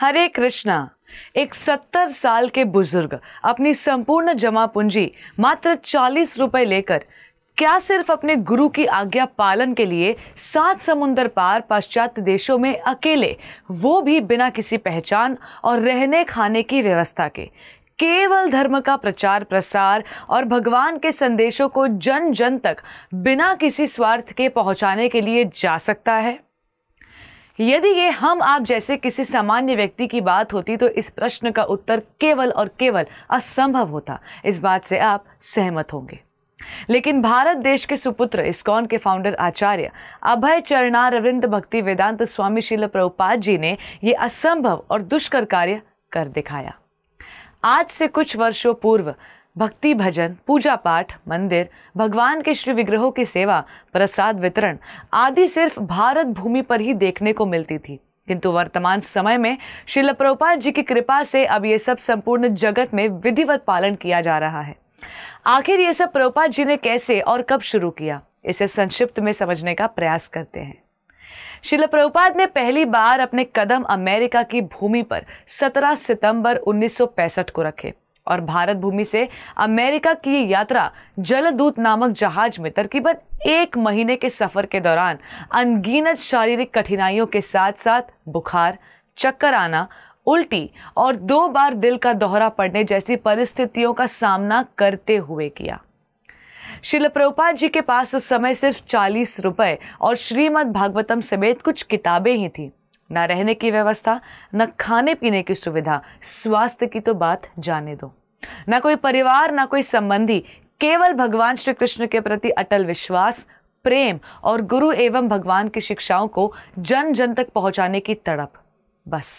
हरे कृष्णा एक सत्तर साल के बुजुर्ग अपनी संपूर्ण जमा पूंजी मात्र चालीस रुपए लेकर क्या सिर्फ अपने गुरु की आज्ञा पालन के लिए सात समुंदर पार पाश्चात्य देशों में अकेले वो भी बिना किसी पहचान और रहने खाने की व्यवस्था के केवल धर्म का प्रचार प्रसार और भगवान के संदेशों को जन जन तक बिना किसी स्वार्थ के पहुंचाने के लिए जा सकता है यदि ये हम आप जैसे किसी सामान्य व्यक्ति की बात होती तो इस प्रश्न का उत्तर केवल और केवल असंभव होता इस बात से आप सहमत होंगे लेकिन भारत देश के सुपुत्र इस्कॉन के फाउंडर आचार्य अभय चरणारविंद भक्ति वेदांत स्वामी शिल प्रभुपाद जी ने ये असंभव और दुष्कर कार्य कर दिखाया आज से कुछ वर्षों पूर्व भक्ति भजन पूजा पाठ मंदिर भगवान के श्री विग्रहों की सेवा प्रसाद वितरण आदि सिर्फ भारत भूमि पर ही देखने को मिलती थी किंतु वर्तमान समय में शिल प्रभुपाद जी की कृपा से अब ये सब संपूर्ण जगत में विधिवत पालन किया जा रहा है आखिर ये सब प्रभुपाद जी ने कैसे और कब शुरू किया इसे संक्षिप्त में समझने का प्रयास करते हैं शिल प्रभुपाद ने पहली बार अपने कदम अमेरिका की भूमि पर 17 सितंबर 1965 को रखे और भारत भूमि से अमेरिका की यात्रा जलदूत नामक जहाज में तकरीबन एक महीने के सफ़र के दौरान अनगिनत शारीरिक कठिनाइयों के साथ साथ बुखार चक्कर आना उल्टी और दो बार दिल का दोहरा पड़ने जैसी परिस्थितियों का सामना करते हुए किया शिल प्रभुपाद जी के पास उस समय सिर्फ चालीस रुपए और श्रीमद् भागवतम समेत कुछ किताबें ही थी न रहने की व्यवस्था न खाने पीने की सुविधा स्वास्थ्य की तो बात जाने दो ना कोई परिवार ना कोई संबंधी केवल भगवान श्री कृष्ण के प्रति अटल विश्वास प्रेम और गुरु एवं भगवान की शिक्षाओं को जन जन तक पहुंचाने की तड़प बस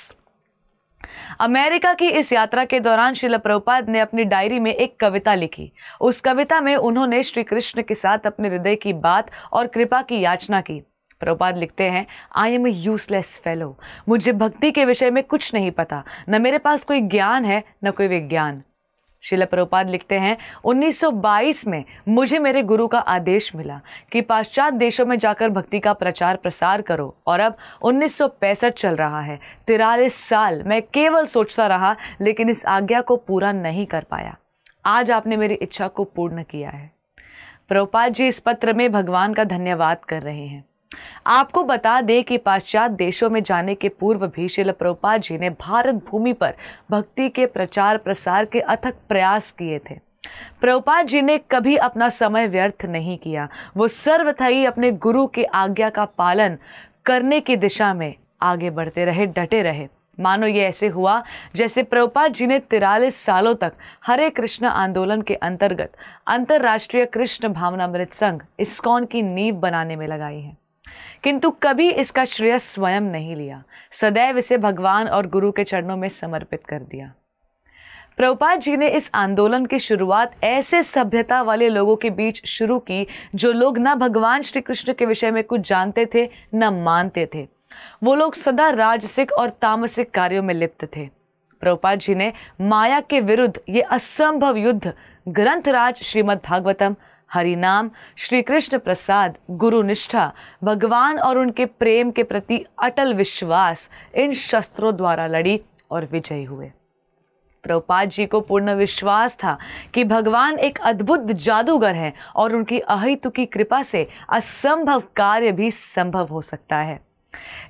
अमेरिका की इस यात्रा के दौरान शिला प्रभुपाद ने अपनी डायरी में एक कविता लिखी उस कविता में उन्होंने श्री कृष्ण के साथ अपने हृदय की बात और कृपा की याचना की प्रभुपाद लिखते हैं I am a useless fellow मुझे भक्ति के विषय में कुछ नहीं पता न मेरे पास कोई ज्ञान है न कोई विज्ञान शिला प्रपात लिखते हैं 1922 में मुझे मेरे गुरु का आदेश मिला कि पाश्चात्य देशों में जाकर भक्ति का प्रचार प्रसार करो और अब उन्नीस चल रहा है तिरालीस साल मैं केवल सोचता रहा लेकिन इस आज्ञा को पूरा नहीं कर पाया आज आपने मेरी इच्छा को पूर्ण किया है प्रभुपाद जी इस पत्र में भगवान का धन्यवाद कर रहे हैं आपको बता दें कि पाश्चात्य देशों में जाने के पूर्व भी शिल प्रोपा जी ने भारत भूमि पर भक्ति के प्रचार प्रसार के अथक प्रयास किए थे प्रभुपाद जी ने कभी अपना समय व्यर्थ नहीं किया वो सर्वथा ही अपने गुरु की आज्ञा का पालन करने की दिशा में आगे बढ़ते रहे डटे रहे मानो ये ऐसे हुआ जैसे प्रभुपाद जी ने तिरालीस सालों तक हरे कृष्ण आंदोलन के अंतर्गत अंतर्राष्ट्रीय कृष्ण भावनामृत संघ इस्कॉन की नींव बनाने में लगाई है किंतु कभी इसका श्रेय स्वयं नहीं लिया सदैव इसे भगवान और गुरु के चरणों में समर्पित कर दिया प्रभुपाद जी ने इस आंदोलन की शुरुआत ऐसे सभ्यता वाले लोगों के बीच शुरू की जो लोग ना भगवान श्री कृष्ण के विषय में कुछ जानते थे न मानते थे वो लोग सदा राजसिक और तामसिक कार्यों में लिप्त थे प्रभुपाद जी ने माया के विरुद्ध ये असंभव युद्ध ग्रंथराज श्रीमद् भागवतम हरिनाम श्री कृष्ण प्रसाद गुरु निष्ठा भगवान और उनके प्रेम के प्रति अटल विश्वास इन शस्त्रों द्वारा लड़ी और विजयी हुए प्रभुपाद जी को पूर्ण विश्वास था कि भगवान एक अद्भुत जादूगर हैं और उनकी अहितु की कृपा से असंभव कार्य भी संभव हो सकता है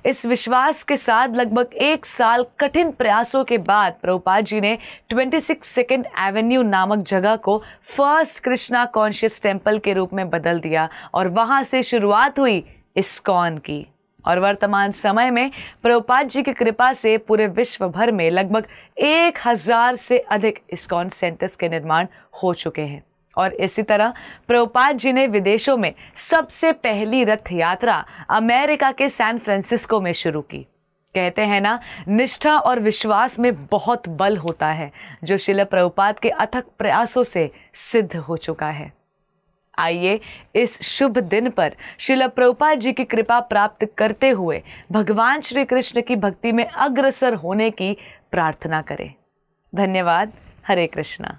इस विश्वास के साथ लगभग एक साल कठिन प्रयासों के बाद प्रभुपाद जी ने 26 सेकेंड एवेन्यू नामक जगह को फर्स्ट कृष्णा कॉन्शियस टेम्पल के रूप में बदल दिया और वहां से शुरुआत हुई इस्कॉन की और वर्तमान समय में प्रभुपाद जी की कृपा से पूरे विश्व भर में लगभग एक हज़ार से अधिक इस्कॉन सेंटर्स के निर्माण हो चुके हैं और इसी तरह प्रभुपात जी ने विदेशों में सबसे पहली रथ यात्रा अमेरिका के सैन फ्रांसिस्को में शुरू की कहते हैं ना निष्ठा और विश्वास में बहुत बल होता है जो शिल प्रभुपात के अथक प्रयासों से सिद्ध हो चुका है आइए इस शुभ दिन पर शिल प्रभुपात जी की कृपा प्राप्त करते हुए भगवान श्री कृष्ण की भक्ति में अग्रसर होने की प्रार्थना करें धन्यवाद हरे कृष्णा